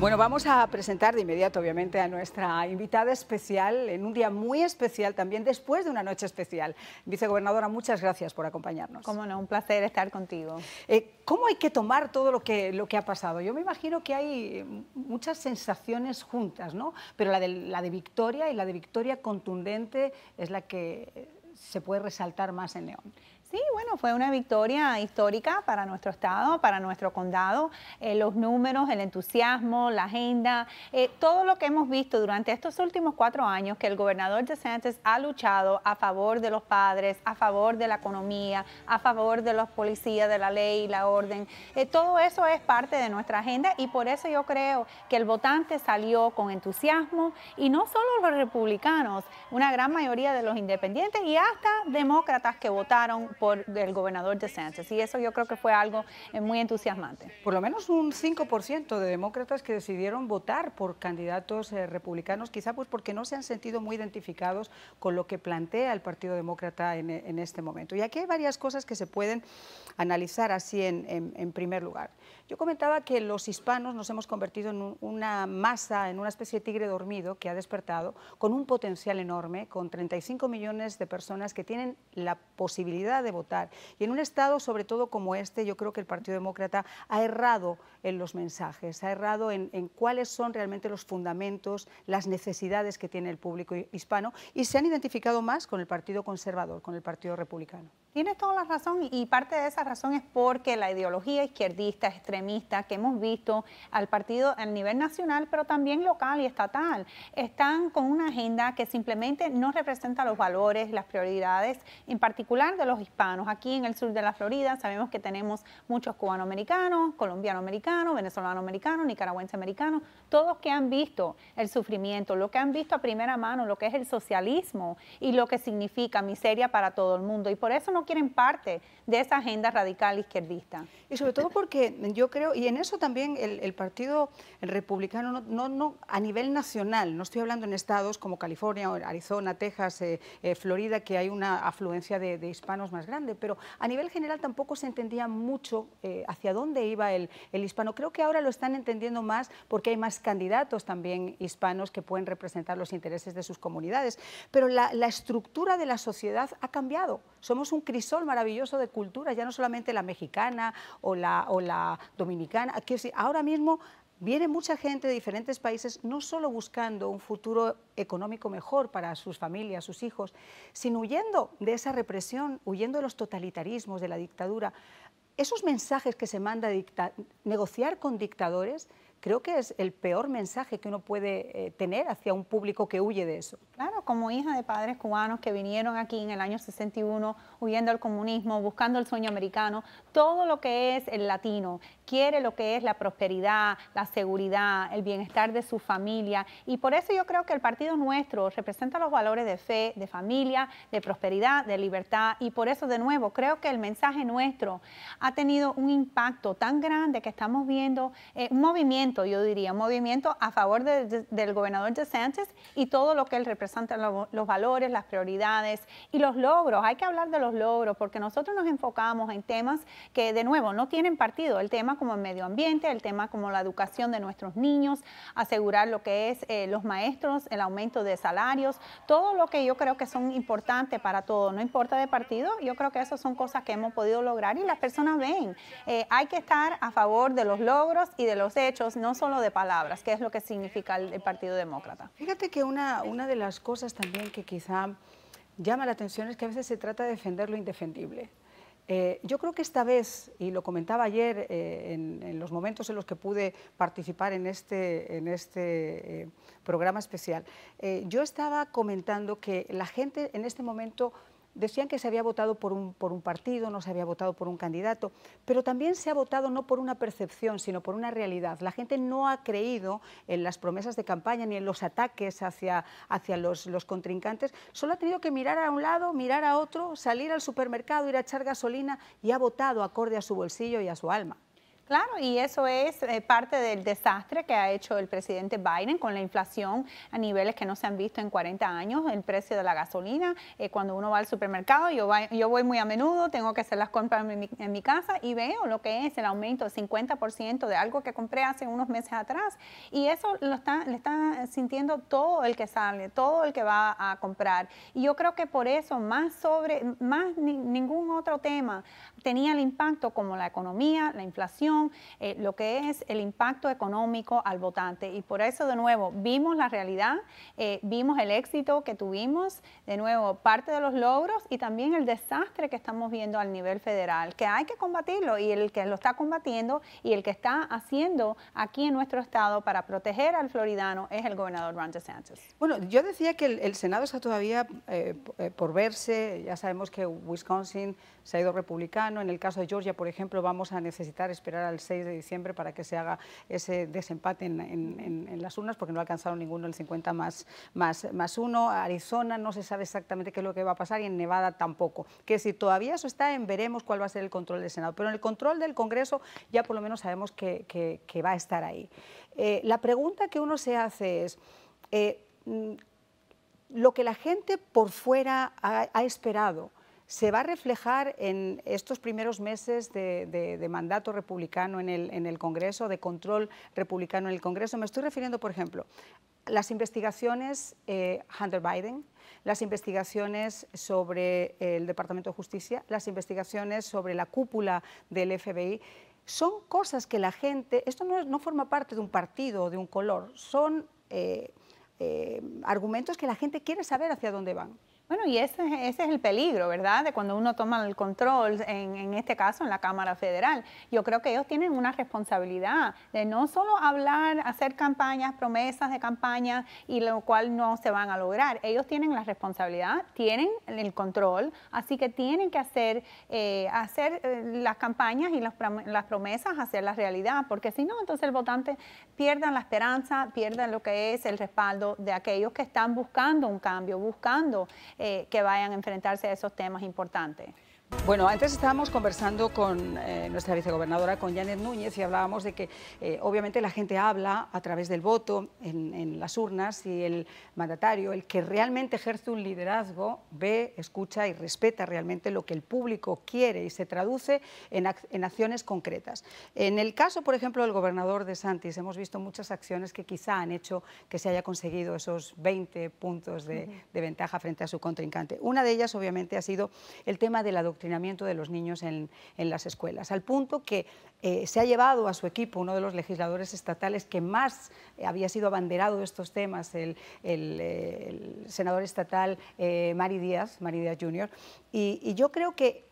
Bueno, vamos a presentar de inmediato, obviamente, a nuestra invitada especial en un día muy especial también, después de una noche especial. Vicegobernadora, muchas gracias por acompañarnos. Cómo no, un placer estar contigo. Eh, ¿Cómo hay que tomar todo lo que, ha pasado? Yo me imagino que hay muchas sensaciones juntas, ¿no? Pero la de, la de victoria y la de victoria contundente es la que se puede resaltar más en León. Sí, bueno, fue una victoria histórica para nuestro estado, para nuestro condado. Eh, los números, el entusiasmo, la agenda, eh, todo lo que hemos visto durante estos últimos cuatro años que el gobernador DeSantis ha luchado a favor de los padres, a favor de la economía, a favor de los policías, de la ley y la orden. Eh, todo eso es parte de nuestra agenda y por eso yo creo que el votante salió con entusiasmo y no solo los republicanos, una gran mayoría de los independientes y hasta demócratas que votaron por el gobernador DeSantis. Y eso yo creo que fue algo eh, muy entusiasmante. Por lo menos un 5% de demócratas que decidieron votar por candidatos eh, republicanos, quizá pues porque no se han sentido muy identificados con lo que plantea el Partido Demócrata en, eh, este momento. Y aquí hay varias cosas que se pueden analizar así en, primer lugar. Yo comentaba que los hispanos nos hemos convertido en una masa, en una especie de tigre dormido que ha despertado con un potencial enorme, con 35 millones de personas que tienen la posibilidad de votar. Y en un Estado, sobre todo como este, yo creo que el Partido Demócrata ha errado en los mensajes, ha errado en, en cuáles son realmente los fundamentos, las necesidades que tiene el público hispano y se han identificado más con el Partido Conservador, con el Partido Republicano. Tienes toda la razón y parte de esa razón es porque la ideología izquierdista, extremista que hemos visto al partido a nivel nacional, pero también local y estatal, están con una agenda que simplemente no representa los valores, las prioridades, en particular de los hispanos. Aquí en el sur de la Florida sabemos que tenemos muchos cubanoamericanos, colombianoamericanos, nicaragüense nicaragüenseamericanos, todos que han visto el sufrimiento, lo que han visto a primera mano, lo que es el socialismo y lo que significa miseria para todo el mundo. Y por eso no quieren parte de esa agenda radical izquierdista. Y sobre todo porque yo creo, y en eso también el, Partido Republicano, no, no, a nivel nacional, no estoy hablando en estados como California, Arizona, Texas, eh, eh, Florida, que hay una afluencia de, hispanos más grande, pero a nivel general tampoco se entendía mucho eh, hacia dónde iba el, el hispano. Creo que ahora lo están entendiendo más porque hay más candidatos también hispanos que pueden representar los intereses de sus comunidades. Pero la, la estructura de la sociedad ha cambiado. Somos un crisol maravilloso de cultura, ya no solamente la mexicana o la, o la dominicana. ahora mismo Viene mucha gente de diferentes países, no solo buscando un futuro económico mejor para sus familias, sus hijos, sino huyendo de esa represión, huyendo de los totalitarismos, de la dictadura. Esos mensajes que se manda negociar con dictadores creo que es el peor mensaje que uno puede eh, tener hacia un público que huye de eso. Claro, como hija de padres cubanos que vinieron aquí en el año 61 huyendo del comunismo, buscando el sueño americano, todo lo que es el latino quiere lo que es la prosperidad, la seguridad, el bienestar de su familia y por eso yo creo que el partido nuestro representa los valores de fe, de familia, de prosperidad, de libertad y por eso de nuevo creo que el mensaje nuestro ha tenido un impacto tan grande que estamos viendo eh, un movimiento yo diría, movimiento a favor del gobernador DeSantis y todo lo que él representa, los valores, las prioridades y los logros. Hay que hablar de los logros porque nosotros nos enfocamos en temas que, de nuevo, no tienen partido. El tema como el medio ambiente, el tema como la educación de nuestros niños, asegurar lo que es eh, los maestros, el aumento de salarios, todo lo que yo creo que son importantes para todos, no importa de partido, yo creo que esas son cosas que hemos podido lograr y las personas ven. Eh, hay que estar a favor de los logros y de los hechos, no solo de palabras, ¿qué es lo que significa el, Partido Demócrata. Fíjate que una, una de las cosas también que quizá llama la atención es que a veces se trata de defender lo indefendible. Eh, yo creo que esta vez, y lo comentaba ayer eh, en, los momentos en los que pude participar en este, en este eh, programa especial, yo estaba comentando que la gente en este momento decían que se había votado por un, por un partido, no se había votado por un candidato, pero también se ha votado no por una percepción, sino por una realidad. La gente no ha creído en las promesas de campaña ni en los ataques hacia, los, los contrincantes, solo ha tenido que mirar a un lado, mirar a otro, salir al supermercado, ir a echar gasolina y ha votado acorde a su bolsillo y a su alma. Claro, y eso es eh, parte del desastre que ha hecho el presidente Biden con la inflación a niveles que no se han visto en 40 años, el precio de la gasolina, eh, cuando uno va al supermercado, yo, yo voy muy a menudo, tengo que hacer las compras en mi, casa y veo lo que es el aumento del 50% de algo que compré hace unos meses atrás y eso lo está, le está sintiendo todo el que sale, todo el que va a comprar. Y yo creo que por eso, más sobre, más ningún otro tema, tenía el impacto como la economía, la inflación, eh, lo que es el impacto económico al votante. Y por eso, de nuevo, vimos la realidad, eh, vimos el éxito que tuvimos, de nuevo, parte de los logros y también el desastre que estamos viendo al nivel federal, que hay que combatirlo y el que lo está combatiendo y el que está haciendo aquí en nuestro estado para proteger al floridano es el gobernador Ron DeSantis. Bueno, yo decía que el, Senado está todavía eh, por verse, ya sabemos que Wisconsin se ha ido republicano, en el caso de Georgia, por ejemplo, vamos a necesitar esperar al 6 de diciembre para que se haga ese desempate en, las urnas, porque no alcanzaron ninguno el 50 más, más, más 1. Arizona no se sabe exactamente qué es lo que va a pasar y en Nevada tampoco. Que si todavía eso está en veremos cuál va a ser el control del Senado. Pero en el control del Congreso ya por lo menos sabemos que, va a estar ahí. Eh, la pregunta que uno se hace es... Eh, mm, lo que la gente por fuera ha esperado, se va a reflejar en estos primeros meses de, mandato republicano en el, en el Congreso, de control republicano en el Congreso. Me estoy refiriendo, por ejemplo, las investigaciones Hunter eh, Biden, las investigaciones sobre el Departamento de Justicia, las investigaciones sobre la cúpula del FBI. Son cosas que la gente, esto no, forma parte de un partido o de un color, son eh, eh, argumentos que la gente quiere saber hacia dónde van. Bueno, y ese, ese es el peligro, ¿verdad? De cuando uno toma el control, en, este caso en la Cámara Federal. Yo creo que ellos tienen una responsabilidad de no solo hablar, hacer campañas, promesas de campaña, y lo cual no se van a lograr. Ellos tienen la responsabilidad, tienen el control, así que tienen que hacer, eh, hacer eh, las campañas y las, promesas, hacer la realidad, porque si no, entonces el votante pierda la esperanza, pierda lo que es el respaldo de aquellos que están buscando un cambio, buscando eh, que vayan a enfrentarse a esos temas importantes. Bueno, antes estábamos conversando con eh, nuestra vicegobernadora, con Janet Núñez, y hablábamos de que eh, obviamente la gente habla a través del voto en, las urnas y el mandatario, el que realmente ejerce un liderazgo, ve, escucha y respeta realmente lo que el público quiere y se traduce en, acciones concretas. En el caso, por ejemplo, del gobernador de Santis, hemos visto muchas acciones que quizá han hecho que se haya conseguido esos 20 puntos de, ventaja frente a su contrincante. Una de ellas, obviamente, ha sido el tema de la doctrina de los niños en, las escuelas, al punto que eh, se ha llevado a su equipo uno de los legisladores estatales que más eh, había sido abanderado de estos temas, el, eh, senador estatal Mari Díaz, Mari Díaz Jr., y, yo creo que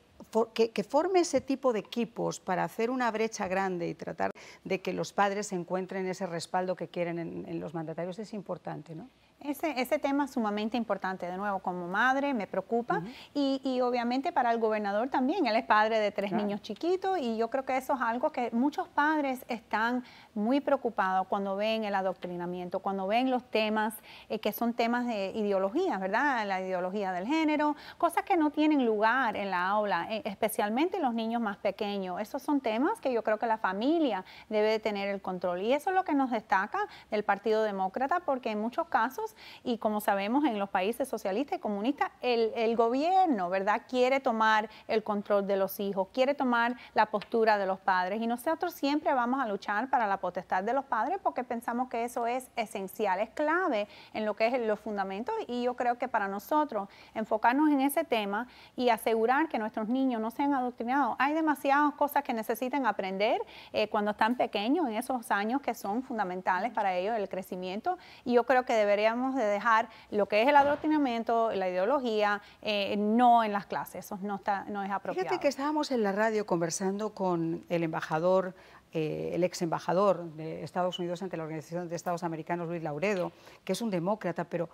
que, forme ese tipo de equipos para hacer una brecha grande y tratar de que los padres encuentren ese respaldo que quieren en, en los mandatarios es importante, ¿no? Ese, tema es sumamente importante, de nuevo, como madre me preocupa y, obviamente para el gobernador también, él es padre de tres niños chiquitos y yo creo que eso es algo que muchos padres están muy preocupados cuando ven el adoctrinamiento, cuando ven los temas eh, que son temas de ideología, ¿verdad? La ideología del género, cosas que no tienen lugar en la aula, eh, especialmente los niños más pequeños. Esos son temas que yo creo que la familia debe de tener el control y eso es lo que nos destaca del Partido Demócrata porque en muchos casos y como sabemos en los países socialistas y comunistas, el, gobierno, ¿verdad?, quiere tomar el control de los hijos, quiere tomar la postura de los padres y nosotros siempre vamos a luchar para la potestad de los padres porque pensamos que eso es esencial, es clave en lo que es los fundamentos y yo creo que para nosotros enfocarnos en ese tema y asegurar que nuestros niños no sean adoctrinados. Hay demasiadas cosas que necesitan aprender eh, cuando están pequeños, en esos años que son fundamentales para ellos, el crecimiento, y yo creo que deberían de dejar lo que es el adoctrinamiento, la ideología, eh, no en las clases, eso no, está, no es apropiado. Fíjate que estábamos en la radio conversando con el embajador, eh, el ex embajador de Estados Unidos ante la Organización de Estados Americanos, Luis Lauredo, que es un demócrata, pero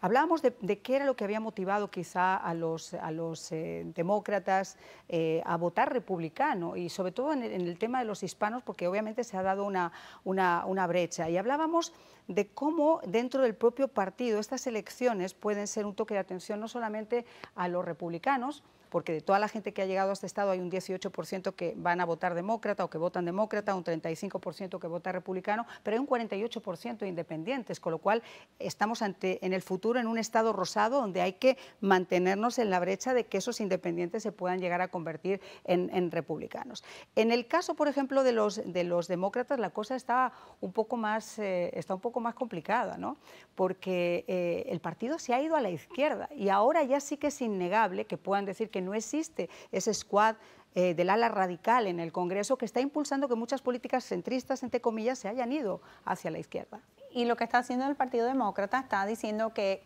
Hablábamos de, qué era lo que había motivado quizá a los, a los eh, demócratas eh, a votar republicano y sobre todo en el, tema de los hispanos porque obviamente se ha dado una, brecha. Y hablábamos de cómo dentro del propio partido estas elecciones pueden ser un toque de atención no solamente a los republicanos, porque de toda la gente que ha llegado a este estado hay un 18% que van a votar demócrata o que votan demócrata, un 35% que vota republicano, pero hay un 48% independientes, con lo cual estamos ante en el futuro en un estado rosado donde hay que mantenernos en la brecha de que esos independientes se puedan llegar a convertir en, republicanos. En el caso, por ejemplo, de los, de los demócratas, la cosa está un poco más, eh, está un poco más complicada, ¿no? porque eh, el partido se ha ido a la izquierda y ahora ya sí que es innegable que puedan decir que que no existe ese squad eh, del ala radical en el Congreso que está impulsando que muchas políticas centristas, entre comillas, se hayan ido hacia la izquierda y lo que está haciendo el Partido Demócrata está diciendo que,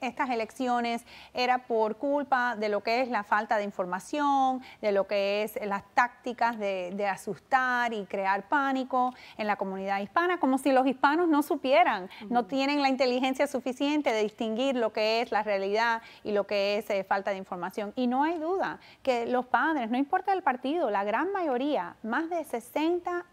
estas elecciones era por culpa de lo que es la falta de información, de lo que es las tácticas de, asustar y crear pánico en la comunidad hispana, como si los hispanos no supieran, no tienen la inteligencia suficiente de distinguir lo que es la realidad y lo que es eh, falta de información. Y no hay duda que los padres, no importa el partido, la gran mayoría, más de 60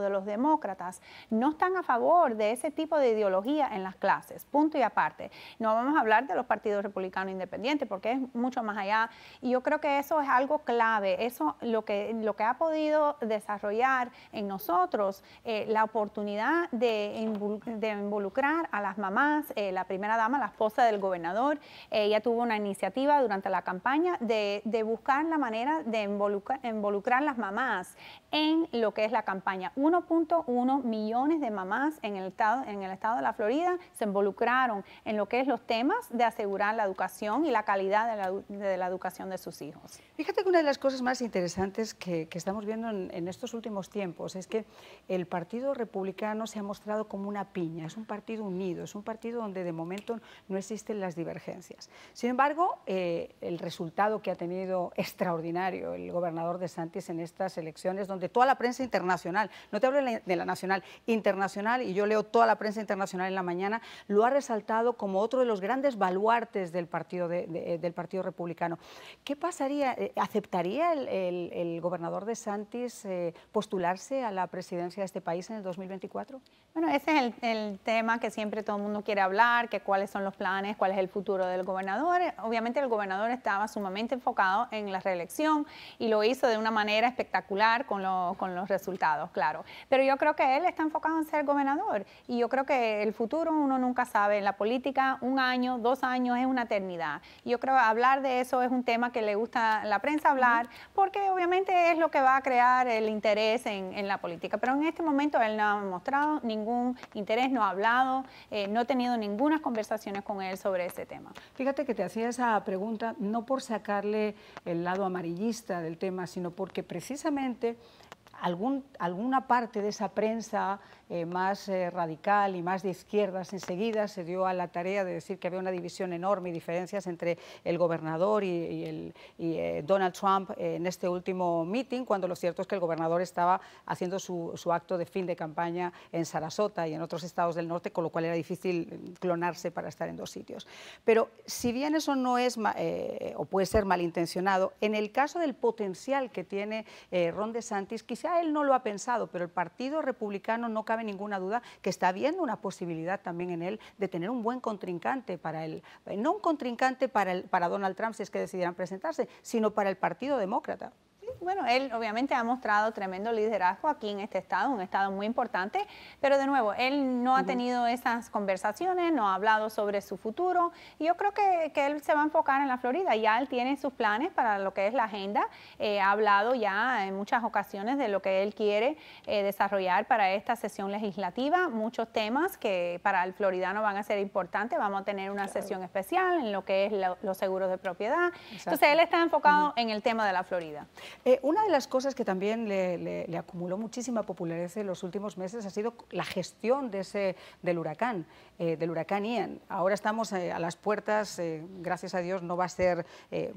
de los demócratas no están a favor de ese tipo de ideología en las clases, punto y aparte. No vamos a hablar de los partidos republicanos independientes porque es mucho más allá y yo creo que eso es algo clave, eso lo que, lo que ha podido desarrollar en nosotros eh, la oportunidad de, involucrar a las mamás, eh, la primera dama, la esposa del gobernador, ella tuvo una iniciativa durante la campaña de, buscar la manera de involucrar, involucrar las mamás en lo que es la campaña campaña. 1.1 millones de mamás en el, estado, en el estado de la Florida se involucraron en lo que es los temas de asegurar la educación y la calidad de la, educación de sus hijos. Fíjate que una de las cosas más interesantes que, estamos viendo en, estos últimos tiempos es que el Partido Republicano se ha mostrado como una piña, es un partido unido, es un partido donde de momento no existen las divergencias. Sin embargo, eh, el resultado que ha tenido extraordinario el gobernador de Santis en estas elecciones, donde toda la prensa internacional no te hablo de la, nacional, internacional, y yo leo toda la prensa internacional en la mañana, lo ha resaltado como otro de los grandes baluartes del Partido, eh, del partido Republicano. ¿Qué pasaría? Eh, ¿Aceptaría el, el, gobernador de Santis eh, postularse a la presidencia de este país en el 2024? Bueno, ese es el, tema que siempre todo el mundo quiere hablar, que cuáles son los planes, cuál es el futuro del gobernador. Obviamente el gobernador estaba sumamente enfocado en la reelección y lo hizo de una manera espectacular con, con los resultados claro. Pero yo creo que él está enfocado en ser gobernador y yo creo que el futuro uno nunca sabe. En la política, un año, dos años es una eternidad. Yo creo hablar de eso es un tema que le gusta a la prensa hablar porque obviamente es lo que va a crear el interés en, la política. Pero en este momento él no ha mostrado ningún interés, no ha hablado, eh, no ha tenido ninguna conversación con él sobre ese tema. Fíjate que te hacía esa pregunta no por sacarle el lado amarillista del tema, sino porque precisamente alguna parte de esa prensa eh, más eh, radical y más de izquierdas enseguida se dio a la tarea de decir que había una división enorme y diferencias entre el gobernador y, el, eh, Donald Trump en este último meeting, cuando lo cierto es que el gobernador estaba haciendo su, acto de fin de campaña en Sarasota y en otros estados del norte, con lo cual era difícil clonarse para estar en dos sitios. Pero si bien eso no es o puede ser malintencionado, en el caso del potencial que tiene Ron DeSantis, quizá él no lo ha pensado, pero el Partido Republicano no cabe ninguna duda que está habiendo una posibilidad también en él de tener un buen contrincante para él, eh, no un contrincante para, el, para Donald Trump si es que decidieran presentarse, sino para el Partido Demócrata bueno, él obviamente ha mostrado tremendo liderazgo aquí en este estado, un estado muy importante, pero de nuevo, él no ha tenido esas conversaciones, no ha hablado sobre su futuro, y yo creo que, él se va a enfocar en la Florida, ya él tiene sus planes para lo que es la agenda, eh, ha hablado ya en muchas ocasiones de lo que él quiere eh, desarrollar para esta sesión legislativa, muchos temas que para el floridano van a ser importantes, vamos a tener una sesión especial en lo que es los seguros de propiedad, entonces él está enfocado en el tema de la Florida. Eh, eh, una de las cosas que también le, acumuló muchísima popularidad en los últimos meses ha sido la gestión de ese, del huracán, eh, del huracán Ian. Ahora estamos eh, a las puertas, gracias a Dios no va a ser,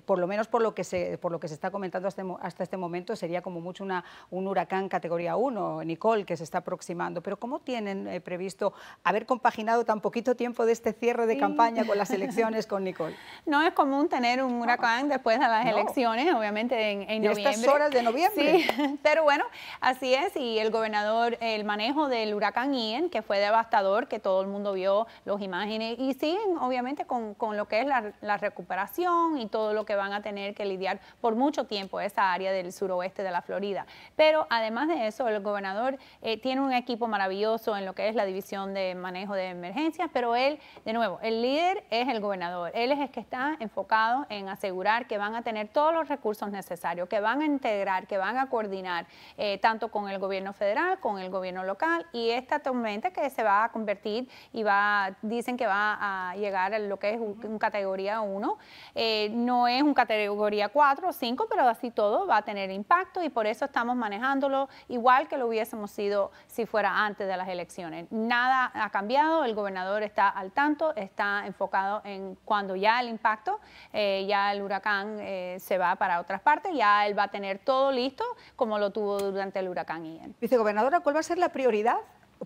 por lo menos por lo que se, por lo que se está comentando hasta, este momento, sería como mucho una, un huracán categoría 1, Nicole, que se está aproximando. Pero ¿cómo tienen previsto haber compaginado tan poquito tiempo de este cierre de mm. campaña con las elecciones con Nicole? No es común tener un huracán después de las elecciones, obviamente en, en noviembre horas de noviembre. Sí, pero bueno, así es. Y el gobernador, el manejo del huracán Ian, que fue devastador, que todo el mundo vio los imágenes, y siguen obviamente con, lo que es la, recuperación y todo lo que van a tener que lidiar por mucho tiempo esa área del suroeste de la Florida. Pero además de eso, el gobernador eh, tiene un equipo maravilloso en lo que es la división de manejo de emergencias, pero él, de nuevo, el líder es el gobernador. Él es el que está enfocado en asegurar que van a tener todos los recursos necesarios, que van a integrar, que van a coordinar eh, tanto con el gobierno federal, con el gobierno local y esta tormenta que se va a convertir y va, dicen que va a llegar a lo que es un, categoría 1, eh, no es un categoría 4 o 5, pero así todo va a tener impacto y por eso estamos manejándolo igual que lo hubiésemos sido si fuera antes de las elecciones. Nada ha cambiado, el gobernador está al tanto, está enfocado en cuando ya el impacto, eh, ya el huracán se va para otras partes, ya él va a tener tener todo listo como lo tuvo durante el huracán Ian. Vicegobernadora, ¿cuál va a ser la prioridad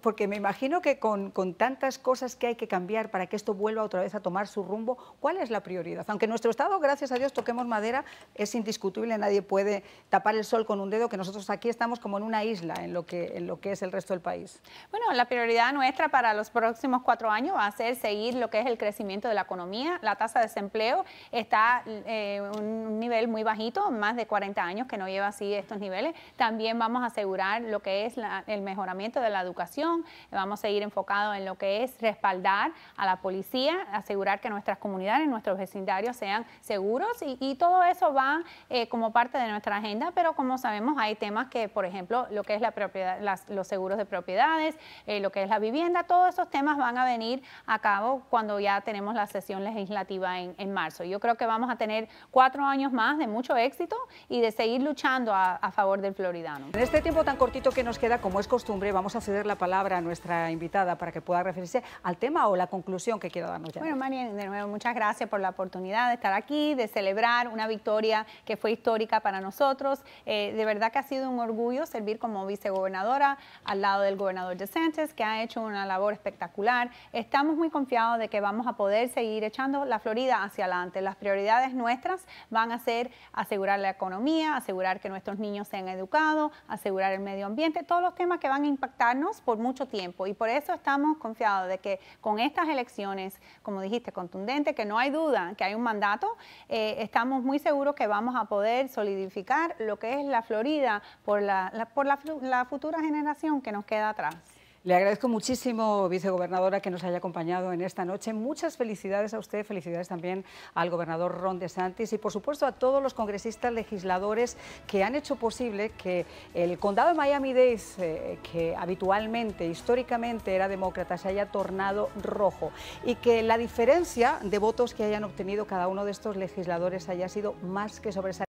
porque me imagino que con, tantas cosas que hay que cambiar para que esto vuelva otra vez a tomar su rumbo, ¿cuál es la prioridad? Aunque nuestro Estado, gracias a Dios, toquemos madera, es indiscutible, nadie puede tapar el sol con un dedo, que nosotros aquí estamos como en una isla en lo que, en lo que es el resto del país. Bueno, la prioridad nuestra para los próximos cuatro años va a ser seguir lo que es el crecimiento de la economía. La tasa de desempleo está en eh, un nivel muy bajito, más de 40 años que no lleva así estos niveles. También vamos a asegurar lo que es el mejoramiento de la educación Vamos a seguir enfocados en lo que es respaldar a la policía, asegurar que nuestras comunidades, nuestros vecindarios sean seguros y, todo eso va eh, como parte de nuestra agenda, pero como sabemos hay temas que, por ejemplo, lo que es la propiedad, los seguros de propiedades, eh, lo que es la vivienda, todos esos temas van a venir a cabo cuando ya tenemos la sesión legislativa en, marzo. Yo creo que vamos a tener cuatro años más de mucho éxito y de seguir luchando a, a favor del floridano. En este tiempo tan cortito que nos queda, como es costumbre, vamos a ceder la palabra palabra a nuestra invitada para que pueda referirse al tema o la conclusión que quiero darnos. Bueno, María, de nuevo, muchas gracias por la oportunidad de estar aquí, de celebrar una victoria que fue histórica para nosotros. Eh, de verdad que ha sido un orgullo servir como vicegobernadora al lado del gobernador de que ha hecho una labor espectacular. Estamos muy confiados de que vamos a poder seguir echando la Florida hacia adelante. Las prioridades nuestras van a ser asegurar la economía, asegurar que nuestros niños sean educados, asegurar el medio ambiente, todos los temas que van a impactarnos por mucho tiempo y por eso estamos confiados de que con estas elecciones, como dijiste, contundente, que no hay duda que hay un mandato, eh, estamos muy seguros que vamos a poder solidificar lo que es la Florida por la, por la futura generación que nos queda atrás. Le agradezco muchísimo, vicegobernadora, que nos haya acompañado en esta noche. Muchas felicidades a usted, felicidades también al gobernador Ron DeSantis y, por supuesto, a todos los congresistas legisladores que han hecho posible que el condado de Miami-Dade, eh, que habitualmente, históricamente era demócrata, se haya tornado rojo y que la diferencia de votos que hayan obtenido cada uno de estos legisladores haya sido más que sobresaliente.